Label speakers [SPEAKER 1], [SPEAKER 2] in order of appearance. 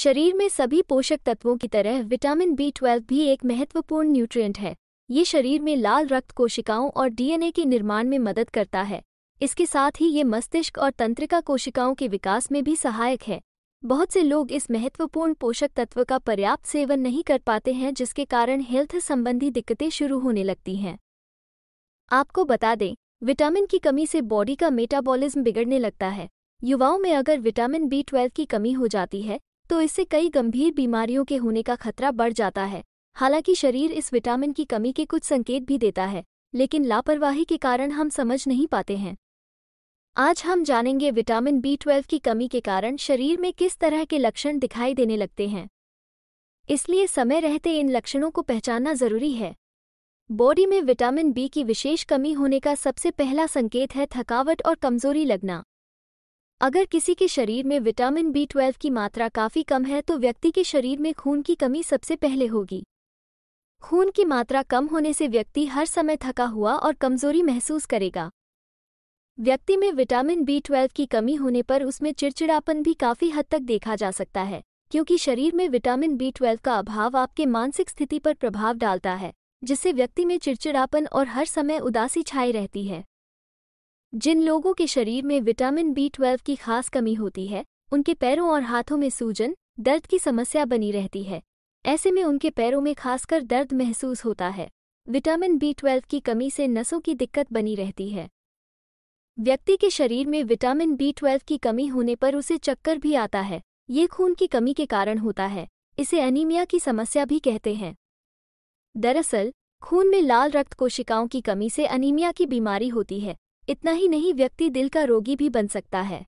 [SPEAKER 1] शरीर में सभी पोषक तत्वों की तरह विटामिन बी ट्वेल्व भी एक महत्वपूर्ण न्यूट्रिएंट है ये शरीर में लाल रक्त कोशिकाओं और डीएनए के निर्माण में मदद करता है इसके साथ ही ये मस्तिष्क और तंत्रिका कोशिकाओं के विकास में भी सहायक है बहुत से लोग इस महत्वपूर्ण पोषक तत्व का पर्याप्त सेवन नहीं कर पाते हैं जिसके कारण हेल्थ संबंधी दिक्कतें शुरू होने लगती हैं आपको बता दें विटामिन की कमी से बॉडी का मेटाबॉलिज्म बिगड़ने लगता है युवाओं में अगर विटामिन बी ट्वेल्व की कमी हो जाती है तो इससे कई गंभीर बीमारियों के होने का खतरा बढ़ जाता है हालांकि शरीर इस विटामिन की कमी के कुछ संकेत भी देता है लेकिन लापरवाही के कारण हम समझ नहीं पाते हैं आज हम जानेंगे विटामिन बी ट्वेल्व की कमी के कारण शरीर में किस तरह के लक्षण दिखाई देने लगते हैं इसलिए समय रहते इन लक्षणों को पहचानना जरूरी है बॉडी में विटामिन बी की विशेष कमी होने का सबसे पहला संकेत है थकावट और कमजोरी लगना अगर किसी के शरीर में विटामिन बी ट्वेल्व की मात्रा काफ़ी कम है तो व्यक्ति के शरीर में खून की कमी सबसे पहले होगी खून की मात्रा कम होने से व्यक्ति हर समय थका हुआ और कमजोरी महसूस करेगा व्यक्ति में विटामिन बी ट्वेल्व की कमी होने पर उसमें चिड़चिड़ापन भी काफ़ी हद तक देखा जा सकता है क्योंकि शरीर में विटामिन बी ट्वेल्व का अभाव आपके मानसिक स्थिति पर प्रभाव डालता है जिससे व्यक्ति में चिड़चिड़ापन और हर समय उदासी छाई रहती है जिन लोगों के शरीर में विटामिन बी ट्वेल्व की खास कमी होती है उनके पैरों और हाथों में सूजन दर्द की समस्या बनी रहती है ऐसे में उनके पैरों में खासकर दर्द महसूस होता है विटामिन बी ट्वेल्व की कमी से नसों की दिक्कत बनी रहती है व्यक्ति के शरीर में विटामिन बी ट्वेल्व की कमी होने पर उसे चक्कर भी आता है ये खून की कमी के कारण होता है इसे अनीमिया की समस्या भी कहते हैं दरअसल खून में लाल रक्त कोशिकाओं की कमी से अनीमिया की बीमारी होती है इतना ही नहीं व्यक्ति दिल का रोगी भी बन सकता है